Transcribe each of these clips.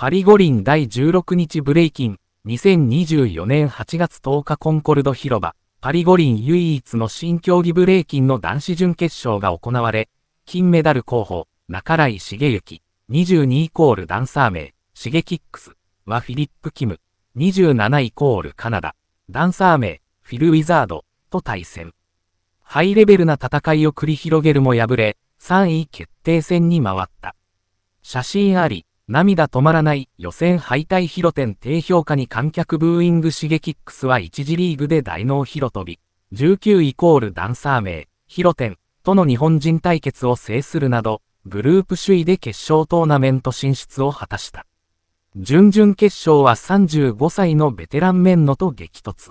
パリ五輪第16日ブレイキン、2024年8月10日コンコルド広場、パリ五輪唯一の新競技ブレイキンの男子準決勝が行われ、金メダル候補、中井茂之、22イコールダンサー名、シゲキックスはフィリップ・キム、27イコールカナダ、ダンサー名、フィル・ウィザード、と対戦。ハイレベルな戦いを繰り広げるも敗れ、3位決定戦に回った。写真あり、涙止まらない予選敗退ヒロテン低評価に観客ブーイングシゲキックスは1次リーグで大脳ヒロ飛び、19イコールダンサー名、ヒロテンとの日本人対決を制するなど、グループ首位で決勝トーナメント進出を果たした。準々決勝は35歳のベテランメンノと激突。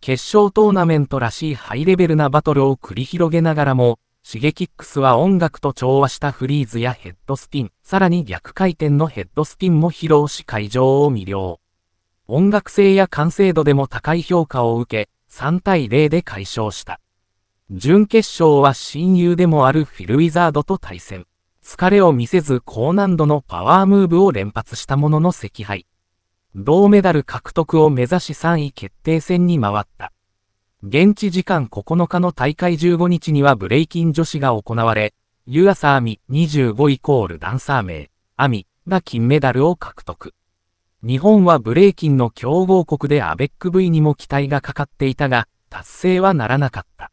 決勝トーナメントらしいハイレベルなバトルを繰り広げながらも、シゲキックスは音楽と調和したフリーズやヘッドスピン、さらに逆回転のヘッドスピンも披露し会場を魅了。音楽性や完成度でも高い評価を受け、3対0で解消した。準決勝は親友でもあるフィルウィザードと対戦。疲れを見せず高難度のパワームーブを連発したものの惜敗。銅メダル獲得を目指し3位決定戦に回った。現地時間9日の大会15日にはブレイキン女子が行われ、ユアサーミ25イコールダンサー名、アミが金メダルを獲得。日本はブレイキンの強豪国でアベック V にも期待がかかっていたが、達成はならなかった。